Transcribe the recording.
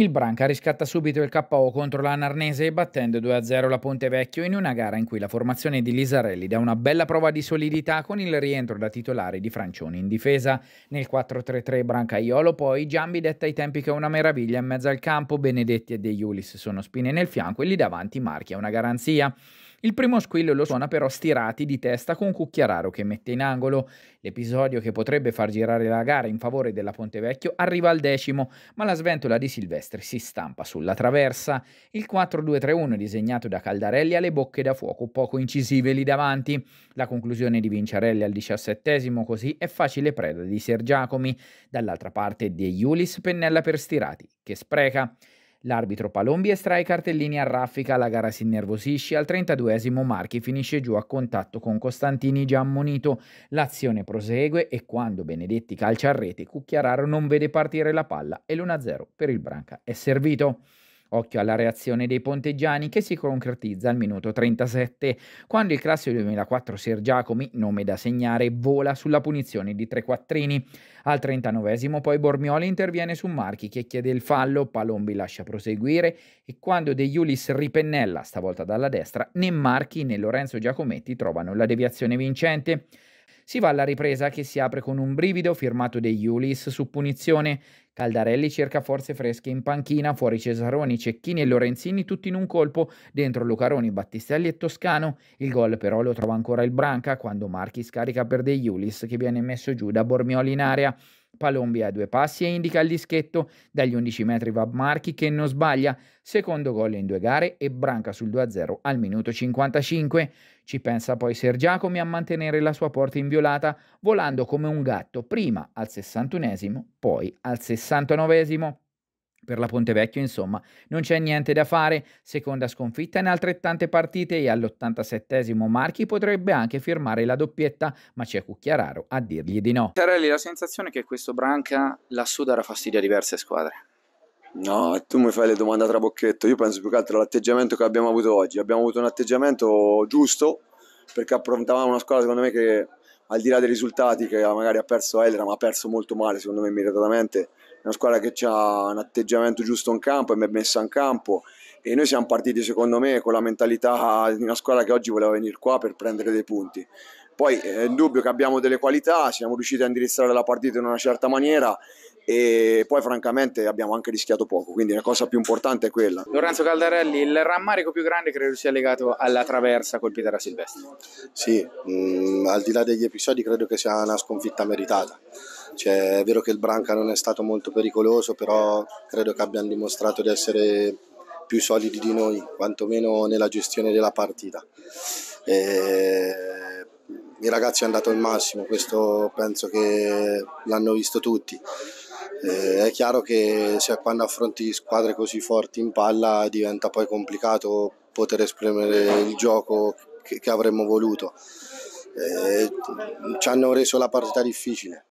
Il Branca riscatta subito il KO contro la Narnese battendo 2-0 la Ponte Vecchio in una gara in cui la formazione di Lisarelli dà una bella prova di solidità con il rientro da titolare di Francioni in difesa. Nel 4-3-3 Brancaiolo poi Giambi detta ai tempi che è una meraviglia in mezzo al campo, Benedetti e De Iulis sono spine nel fianco e lì davanti Marchi è una garanzia. Il primo squillo lo suona però stirati di testa con Cucchiararo che mette in angolo. L'episodio che potrebbe far girare la gara in favore della Ponte Vecchio arriva al decimo, ma la sventola di Silvestri si stampa sulla traversa. Il 4-2-3-1 disegnato da Caldarelli ha le bocche da fuoco poco incisive lì davanti. La conclusione di Vinciarelli al diciassettesimo così è facile preda di Sergiacomi. Dall'altra parte De Iulis pennella per stirati, che spreca. L'arbitro Palombi estrae i cartellini a raffica, la gara si innervosisce, al 32esimo Marchi finisce giù a contatto con Costantini già ammonito. L'azione prosegue e quando Benedetti calcia a rete, Cucchiararo non vede partire la palla e l'1-0 per il Branca è servito. Occhio alla reazione dei ponteggiani che si concretizza al minuto 37, quando il classico 2004 Ser Giacomi, nome da segnare, vola sulla punizione di tre quattrini. Al 39 poi Bormioli interviene su Marchi che chiede il fallo, Palombi lascia proseguire e quando De Iulis ripennella, stavolta dalla destra, né Marchi né Lorenzo Giacometti trovano la deviazione vincente. Si va alla ripresa che si apre con un brivido firmato degli Ulis su punizione. Caldarelli cerca forze fresche in panchina, fuori Cesaroni, Cecchini e Lorenzini tutti in un colpo, dentro Lucaroni, Battistelli e Toscano. Il gol però lo trova ancora il Branca quando Marchi scarica per degli Ulis che viene messo giù da Bormioli in area. Palombi a due passi e indica il dischetto dagli 11 metri va Marchi che non sbaglia, secondo gol in due gare e branca sul 2-0 al minuto 55. Ci pensa poi Sergiacomi a mantenere la sua porta inviolata volando come un gatto prima al 61 esimo poi al 69 esimo per la Ponte Vecchio, insomma, non c'è niente da fare. Seconda sconfitta in altrettante partite e all'87esimo Marchi potrebbe anche firmare la doppietta, ma c'è Cucchiararo a dirgli di no. Carelli, la sensazione è che questo Branca lassù darà fastidio a diverse squadre. No, tu mi fai le domande tra bocchetto. Io penso più che altro all'atteggiamento che abbiamo avuto oggi. Abbiamo avuto un atteggiamento giusto perché approntavamo una squadra, secondo me, che al di là dei risultati, che magari ha perso Elera, ma ha perso molto male, secondo me, meritatamente una squadra che ha un atteggiamento giusto in campo e mi ha messa in campo e noi siamo partiti secondo me con la mentalità di una squadra che oggi voleva venire qua per prendere dei punti. Poi eh, è indubbio che abbiamo delle qualità, siamo riusciti a indirizzare la partita in una certa maniera e poi francamente abbiamo anche rischiato poco, quindi la cosa più importante è quella. Lorenzo Caldarelli, il rammarico più grande credo sia legato alla traversa colpita da Silvestri. Sì, mh, mm, al di là degli episodi credo che sia una sconfitta meritata. Cioè, è vero che il Branca non è stato molto pericoloso, però credo che abbiano dimostrato di essere più solidi di noi, quantomeno nella gestione della partita. E... I ragazzi hanno dato il massimo, questo penso che l'hanno visto tutti. Eh, è chiaro che quando affronti squadre così forti in palla diventa poi complicato poter esprimere il gioco che, che avremmo voluto. Eh, ci hanno reso la partita difficile,